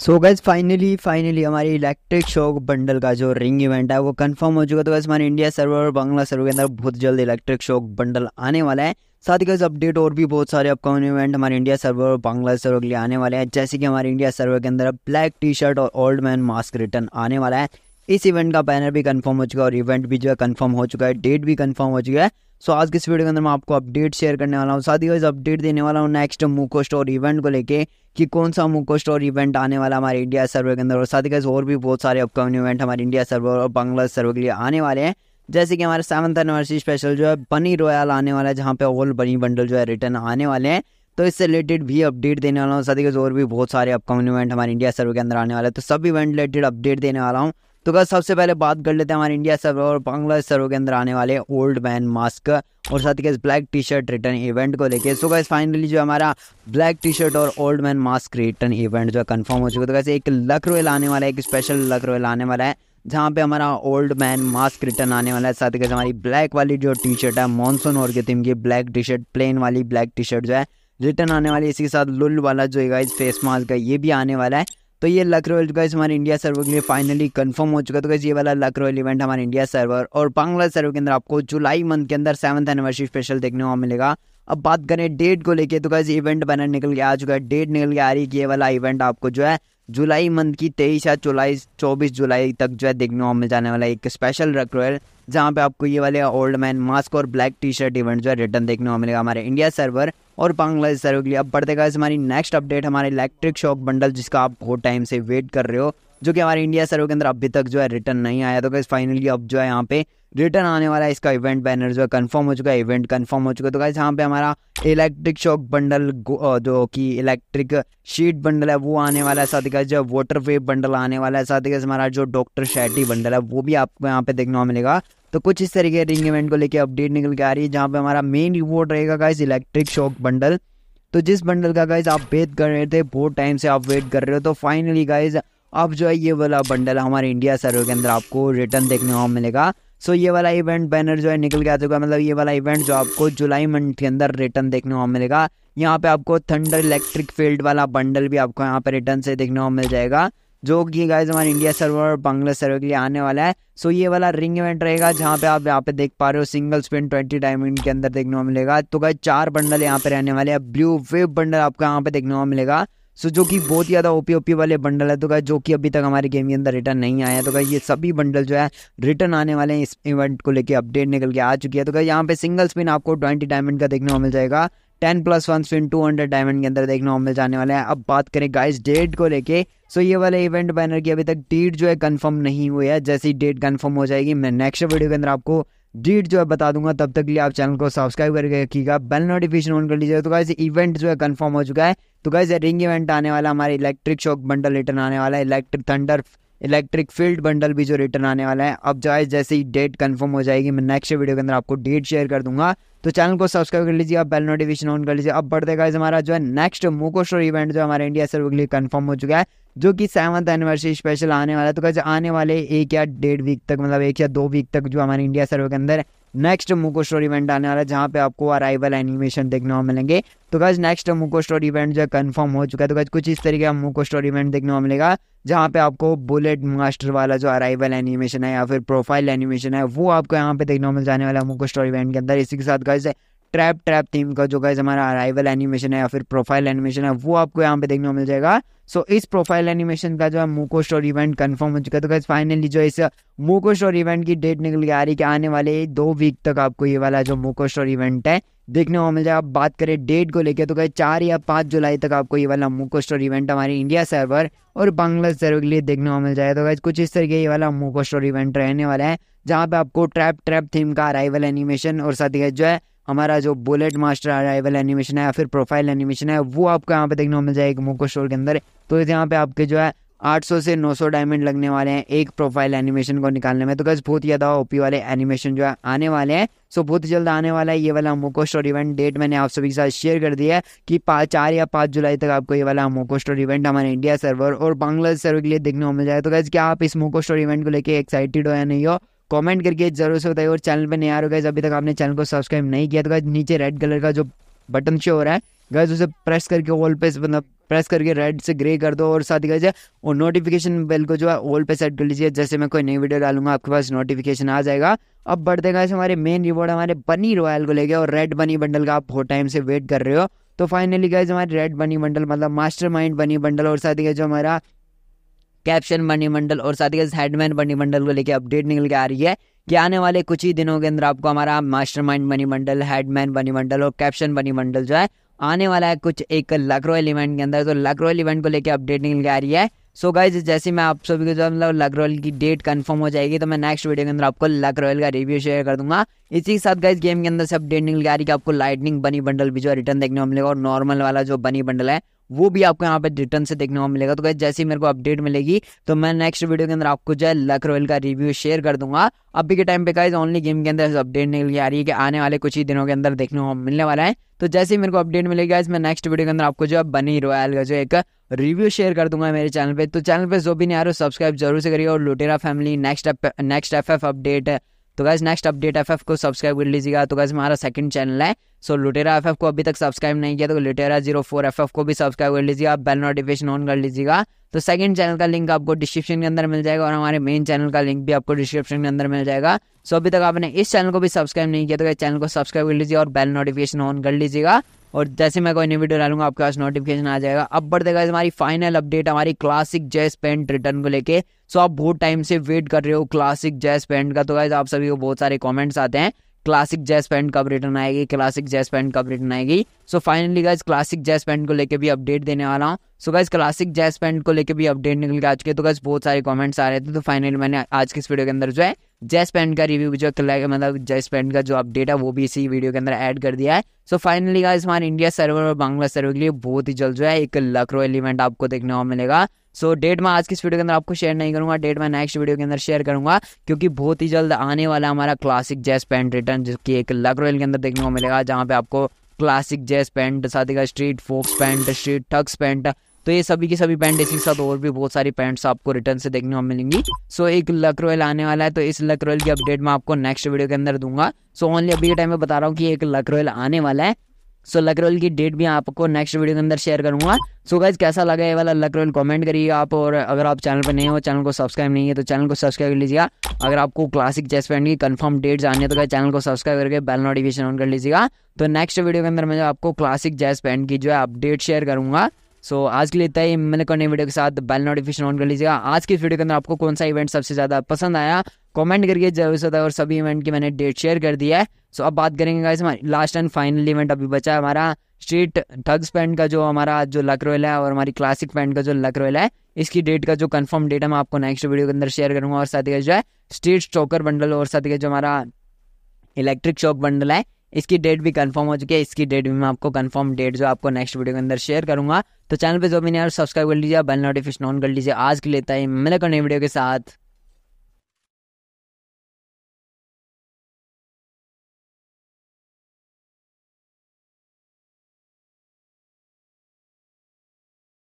सो guys finally finally हमारे electric shock bundle का जो रिंग इवेंट है वो कंफर्म हो चुका है तो गैस हमारे इंडिया सर्वर और बांग्ला सर्वर के अंदर बहुत जल्द इलेक्ट्रिक शॉक बंडल आने वाला है साथ ही गैस अपडेट और भी बहुत सारे अपकमिंग इवेंट हमारे इंडिया सर्वर और बांग्ला सर्वर के लिए आने वाले हैं जैसे कि हमारे इंडिया सर्वर के अंदर ब्लैक टी शर्ट और ओल्ड मैन मास्क रिटर्न आने वाला है इस इवेंट का बैनर भी कंफर्म हो चुका है और इवेंट भी जो है कंफर्म हो चुका है डेट भी कंफर्म हो चुका है सो आज के इस वीडियो के अंदर मैं आपको अपडेट शेयर करने वाला हूँ साथ ही वाइज अपडेट देने वाला हूँ नेक्स्ट मूको स्टोर इवेंट को लेके कि कौन सा मूको स्टोर इवेंट आने वाला हमारे इंडिया सर्वे के अंदर और साथ ही वाइज और भी बहुत सारे अपकमिंग इवेंट हमारे इंडिया सर्वे और बांग्लादेश सर्वे के लिए आने वाले हैं जैसे कि हमारे सेवंथ एनिवर्सरी स्पेशल जो है बनी रॉयल आने वाला है जहाँ पे ऑल बनी बंडल जो है रिटर्न आने वाले हैं तो इससे रिलेटेड भी अपडेट देने वाला हूँ साथ ही और भी बहुत सारे अपकमिंग इवेंट हमारे इंडिया सर्वे के अंदर आने वाले हैं तो सब इवेंट रिलेटेड अपडेट देने वाला हूँ तो बस सबसे पहले बात कर लेते हैं हमारे इंडिया सर्वर और बांग्लादेश सर्वर के अंदर आने वाले ओल्ड मैन मास्क और साथ ही black T shirt return event को लेके सो गाइस फाइनली जो हमारा ब्लैक टी शर्ट और old man mask return event जो है कन्फर्म हो चुका है तो कैसे एक लक रोयल आने वाला है एक स्पेशल लक रोयल आने वाला है जहाँ पे हमारा ओल्ड मैन मास्क रिटर्न आने वाला है साथ ही हमारी ब्लैक वाली जो टी शर्ट है मानसून और की थीम की ब्लैक टी शर्ट प्लेन वाली ब्लैक टी शर्ट जो है रिटर्न आने वाली इसी के साथ लुल वाला जो है फेस मास्क का ये भी आने वाला है तो ये लक रॉयल गैस हमारे इंडिया सर्वर के लिए फाइनली कंफर्म हो चुका तो गैस ये वाला लक रॉयल इवेंट हमारे इंडिया सर्वर और बांग्ला सर्वर के अंदर आपको जुलाई मंथ के अंदर सेवंथ एनिवर्सरी स्पेशल देखने को मिलेगा अब बात करें डेट को लेके तो गैस इवेंट बैनर निकल के आ चुका है डेट निकल के आ रही है ये वाला इवेंट आपको जो है जुलाई मंथ की तेईस या चौलाई चौबीस जुलाई तक जो है देखने को मिल जाने वाला एक स्पेशल रक रॉयल जहाँ पे आपको ये वाले ओल्ड मैन मास्क और ब्लैक टी शर्ट इवेंट जो है रिटर्न देखने को मिलेगा हमारे इंडिया सर्वर और बांग्लादेश लिए अब बढ़ते गए हमारी नेक्स्ट अपडेट हमारे इलेक्ट्रिक शॉक बंडल जिसका आप बहुत टाइम से वेट कर रहे हो जो कि हमारे इंडिया सर्वे के अंदर अभी तक जो है रिटर्न नहीं आया तो फाइनली अब जो है यहाँ पे रिटर्न आने वाला है इसका इवेंट बैनर जो है कन्फर्म हो चुका है इवेंट कन्फर्म हो चुका है तो गाइज यहाँ पे हमारा इलेक्ट्रिक शॉक बंडल जो कि इलेक्ट्रिक शीट बंडल है वो आने वाला है साथ ही जो वाटर वेव बंडल आने वाला है साथ ही हमारा जो डॉक्टर शैटी बंडल है वो भी आपको यहाँ पे देखने को मिलेगा तो कुछ इस तरीके रिंग इवेंट को लेकर अपडेट निकल के आ रही है जहाँ पे हमारा मेन रिवॉर्ड रहेगा गाइज इलेक्ट्रिक शॉक बंडल तो जिस बंडल का गाइज आप वेट कर रहे थे बहुत टाइम से आप वेट कर रहे हो तो फाइनली गाइज अब जो है ये वाला बंडल हमारे इंडिया सर्वे के अंदर आपको रिटर्न देखने को मिलेगा सो ये वाला इवेंट बैनर जो है निकल गया चुका मतलब ये वाला इवेंट जो आपको जुलाई मंथ के अंदर रिटर्न देखने को मिलेगा यहाँ पे आपको थंडर इलेक्ट्रिक फील्ड वाला बंडल भी आपको यहाँ पे रिटर्न से देखने को मिल जाएगा जो कि गाइज हमारे इंडिया सर्वर और बांग्लादेश सर्वर के लिए आने वाला है सो ये वाला रिंग इवेंट रहेगा जहाँ पे आप यहाँ पे देख पा रहे हो सिंगल स्पिन ट्वेंटी डायमंड के अंदर देखने को मिलेगा तो गाइज चार बंडल यहाँ पे रहने वाले हैं ब्लू वेव बंडल आपको यहाँ पे देखने को मिलेगा सो जो कि बहुत ज़्यादा ओपी ओपी वाले बंडल है तो क्या जो कि अभी तक हमारे गेम के अंदर रिटर्न नहीं आया तो क्या ये सभी बंडल जो है रिटर्न आने वाले हैं इस इवेंट को लेके अपडेट निकल के आ चुकी है तो क्या यहाँ पे सिंगल स्पिन आपको ट्वेंटी डायमंड का देखने को मिल जाएगा ten plus one spin two hundred diamond के अंदर देखने को मिल जाने वाले हैं अब बात करें गाइस डेट को लेके सो ये वाले इवेंट बैनर की अभी तक डेट जो है कन्फर्म नहीं हुई है जैसी डेट कन्फर्म हो जाएगी मैं नेक्स्ट वीडियो के अंदर आपको डेट जो है बता दूंगा तब तक लिए आप चैनल को सब्सक्राइब करके रखिएगा बेल नोटिफिकेशन ऑन कर लीजिएगा तो गाइस इवेंट जो है कन्फर्म हो चुका है तो गाइज रिंग इवेंट आने वाला हमारे इलेक्ट्रिक शॉक बंडल रिटर्न आने वाला है electric thunder electric field bundle भी जो रिटर्न आने वाला है अब जाए जैसे ही डेट कंफर्म हो जाएगी मैं नेक्स्ट वीडियो के अंदर आपको डेट शेयर कर दूंगा तो चैनल को सब्सक्राइब कर लीजिए आप बेल नोटिफिकेशन ऑन कर लीजिए अब बढ़ते गाइज हमारा जो है नेक्स्ट मोको स्टोर इवेंट जो हमारे इंडिया सर्व के लिए कन्फर्म हो चुका है जो कि सेवंथ एनिवर्सरी स्पेशल आने वाला है तो गाइज आने वाले एक या डेढ़ वीक तक मतलब एक या दो वीक तक जो हमारे इंडिया सर्व के अंदर नेक्स्ट मुको स्टोरी इवेंट आने वाला है जहाँ पे आपको अराइवल एनिमेशन देखने को मिलेंगे तो guys next Moco story event जो कन्फर्म हो चुका है तो गज कुछ इस तरीके का मुको स्टोरी इवेंट देखने को मिलेगा जहाँ पे आपको बुलेट मास्टर वाला जो अराइवल एनिमेशन है या फिर प्रोफाइल एनिमेशन है वो आपको यहाँ पे देखने को मिल जाने वाला है मुको स्टोरी इवेंट के अंदर इसी के साथ गज ट्रैप ट्रैप थीम का जो गाइज हमारा अराइवल एनिमेशन है या फिर प्रोफाइल एनिमेशन है वो आपको यहाँ पे देखने को मिल जाएगा सो so, इस प्रोफाइल एनिमेशन का जो है मूको स्टोर इवेंट कंफर्म हो चुका है तो गाइज फाइनली जो इस मूको स्टोर इवेंट की डेट निकल के आ रही है कि आने वाले दो वीक तक आपको ये वाला जो मूको स्टोर इवेंट है देखने को मिल जाएगा आप बात करें डेट को लेकर तो गए चार या पाँच जुलाई तक आपको ये वाला मूको स्टोर इवेंट हमारे इंडिया सर्वर और बांग्लादेश सर्वर के लिए देखने को मिल जाएगा तो गाइज कुछ इस तरीके ये वाला मूको स्टोर इवेंट रहने वाला है जहाँ पे आपको ट्रैप ट्रैप थीम का अराइवल एनिमेशन और साथ ही जो है हमारा जो बुलेट मास्टर अराइवल एनिमेशन है या फिर प्रोफाइल एनिमेशन है वो आपको यहाँ पे देखने को मिल जाएगा मोको स्टोर के अंदर तो यहाँ पे आपके जो है 800 से 900 डायमंड लगने वाले हैं एक प्रोफाइल एनिमेशन को निकालने में तो गज बहुत ज़्यादा ओपी वाले एनिमेशन जो है आने वाले हैं सो बहुत जल्द आने वाला है ये वाला मोको स्टोर इवेंट डेट मैंने आप सभी के साथ शेयर कर दिया है कि पाँच चार या पाँच जुलाई तक आपको ये वाला मोको स्टोर इवेंट हमारे इंडिया सर्वर और बांग्लादेश सर्वर के लिए देखने को मिल जाए तो गज क्या आप इस मोको स्टोर इवेंट को लेकर एक्साइटेड हो या नहीं हो कमेंट करके जरूर से बताइए और चैनल पर नया हो गए अभी तक आपने चैनल को सब्सक्राइब नहीं किया तो गाइज नीचे रेड कलर का जो बटन शो हो रहा है गाइज उसे प्रेस करके ऑल पे मतलब प्रेस करके रेड से ग्रे कर दो और साथ ही गाइज और नोटिफिकेशन बेल को जो है ऑल पे सेट कर लीजिए जैसे मैं कोई नई वीडियो डालूंगा आपके पास नोटिफिकेशन आ जाएगा अब बढ़ते गाइज हमारे मेन रिवॉर्ड हमारे बनी रॉयल को लेके और रेड बनी बंडल का आप बहुत टाइम से वेट कर रहे हो तो फाइनली गाइज हमारे रेड बनी बंडल मतलब मास्टर माइंड बनी बंडल और साथ ही जो हमारा कैप्शन बनी मंडल और साथ ही हेडमैन बनी मंडल को लेकर अपडेट निकल के आ रही है कि आने वाले कुछ ही दिनों के अंदर आपको हमारा मास्टरमाइंड बनी मंडल हेडमैन बनी मंडल और कैप्शन बनी मंडल जो है आने वाला है कुछ एक लकरोल इवेंट के अंदर तो लकरोल इवेंट को लेकर अपडेट निकल के आ रही है सो so गाइज जैसे मैं आप सभी को जो मतलब लग रॉयल की डेट कंफर्म हो जाएगी तो मैं नेक्स्ट वीडियो के अंदर आपको लग रॉयल का रिव्यू शेयर कर दूंगा इसी के साथ गाइज गेम के अंदर से अपडेट निकल आ रही कि आपको लाइटनिंग बनी बंडल भी जो रिटर्न देखने को मिलेगा और नॉर्मल वाला जो बनी बंडल है वो भी आपको यहाँ पे रिटर्न से देखने को मिलेगा तो कैसे जैसे ही मेरे को अपडेट मिलेगी तो मैं नेक्स्ट वीडियो के अंदर आपको जो है लक रॉयल का रिव्यू शेयर कर दूंगा अभी के टाइम पे गाइज ओनली गेम के अंदर अपडेट निकल आ रही है कि आने वाले कुछ ही दिनों के अंदर देखने को मिलने वाला है तो जैसे ही मेरे को अपडेट मिलेगा इसमें नेक्स्ट वीडियो के अंदर आपको जो है बनी रॉयल का जो एक रिव्यू शेयर कर दूंगा मेरे चैनल पे तो चैनल पे जो भी नहीं आ रहा सब्सक्राइब जरूर से करिए और लुटेरा family next next F update तो गाइज नेक्स्ट अपडेट एफ को सब्सक्राइब कर लीजिएगा तो गाइज हमारा सेकंड चैनल है सो लुटेरा एफ को अभी तक सब्सक्राइब नहीं किया तो लुटेरा जीरो फोर एफ को भी सब्सक्राइब कर लीजिए आप बेल नोटिफिकेशन ऑन कर लीजिएगा तो सेकंड चैनल का लिंक आपको डिस्क्रिप्शन के अंदर मिल जाएगा और हमारे मेन चैनल का लिंक भी आपको डिस्क्रिप्शन के अंदर मिल जाएगा सो अभी तक आपने इस चैनल को भी सब्सक्राइब नहीं किया तो इस चैनल को सब्सक्राइब कर लीजिए और बेल नोटिफिकेशन ऑन कर लीजिएगा और जैसे मैं कोई नई वीडियो डालूंगा आपके पास नोटिफिकेशन आ जाएगा अब बढ़ देगा हमारी फाइनल अपडेट हमारी क्लासिक जैस पेंट रिटर्न को लेके सो आप बहुत टाइम से वेट कर रहे हो क्लासिक जैस पेंट का तो गाइज आप सभी को बहुत सारे कॉमेंट्स आते हैं क्लासिक जैस पैंट कब रिटर्न आएगी क्लासिक जैस पैंट कब रिटर्न आएगी सो फाइनली गाइज क्लासिक जैस पैंट को लेके भी अपडेट देने वाला हूँ सो गाइज क्लासिक जैस पैंट को लेके भी अपडेट निकल के आ चुके तो गाइज बहुत सारे कॉमेंट्स आ रहे थे तो फाइनली मैंने आज के इस वीडियो के अंदर जो है जैस पेंट का रिव्यू जो मतलब जैस पेंट का जो अपडेट है वो भी इसी वीडियो के अंदर ऐड कर दिया है सो फाइनली गाइज हमारे इंडिया सर्वर और बांग्ला सर्वर के लिए बहुत ही जल्द जो है एक लकरो एलिमेंट आपको देखने को मिलेगा सो so, डेट मैं आज की इस वीडियो के अंदर आपको शेयर नहीं करूंगा डेट मैं नेक्स्ट वीडियो के अंदर शेयर करूंगा क्योंकि बहुत ही जल्द आने वाला हमारा क्लासिक जैस पेंट रिटर्न जिसकी एक लग रॉयल के अंदर देखने को मिलेगा जहाँ पे आपको क्लासिक जैस पैंट साथ ही street fox paint street tux pant तो ये सभी की सभी पैंट इसी के साथ और भी बहुत सारी पैंट्स आपको रिटर्न से देखने को मिलेंगी सो so, एक लक रॉयल आने वाला है तो इस लक रॉयल की अपडेट मैं आपको नेक्स्ट वीडियो के अंदर दूंगा सो so, ओनली अभी के टाइम में बता रहा हूँ कि एक लक रॉयल आने वाला है सो लक रोल की डेट भी आपको नेक्स्ट वीडियो के अंदर शेयर करूंगा सो गाइज कैसा लगा ये वाला लक रोल कॉमेंट करिए आप और अगर आप चैनल पर नहीं हो चैनल को सब्सक्राइब नहीं है तो चैनल को सब्सक्राइब कर लीजिएगा अगर आपको क्लासिक चेस फैंड की कंफर्म डेट आनी है तो चैनल को सब्सक्राइब करके बेल नोटिफिकेशन ऑन कर लीजिएगा तो नेक्स्ट वीडियो के अंदर मैं आपको क्लासिक जैस पैंड की जो है अपडेट शेयर करूंगा सो so, आज के लिए तय मैंने करने वीडियो के साथ बेल नोटिफिकेशन ऑन कर लीजिएगा आज की वीडियो के अंदर आपको कौन सा इवेंट सबसे ज़्यादा पसंद आया कमेंट करके जरूर और सभी इवेंट की मैंने डेट शेयर कर दिया है सो अब बात करेंगे गाइस हमारी लास्ट एंड फाइनल इवेंट अभी बचा है हमारा स्ट्रीट ठग्स पैंट का जो हमारा जो लक रोयल है और हमारी क्लासिक पैंट का जो लक रोयल है इसकी डेट का जो कंफर्म डेट है मैं आपको नेक्स्ट वीडियो के अंदर शेयर करूंगा और साथ ही जो है स्ट्रीट स्टोकर बंडल और साथ ही जो हमारा इलेक्ट्रिक शॉक बंडल है इसकी डेट भी कंफर्म हो चुकी है इसकी डेट भी मैं आपको कंफर्म डेट जो आपको नेक्स्ट वीडियो के अंदर शेयर करूंगा तो चैनल पे जो भी नहीं सब्सक्राइब कर लीजिए बेल नोटिफिकेशन ऑन कर लीजिए आज के लिए तय मिलेगा नई वीडियो के साथ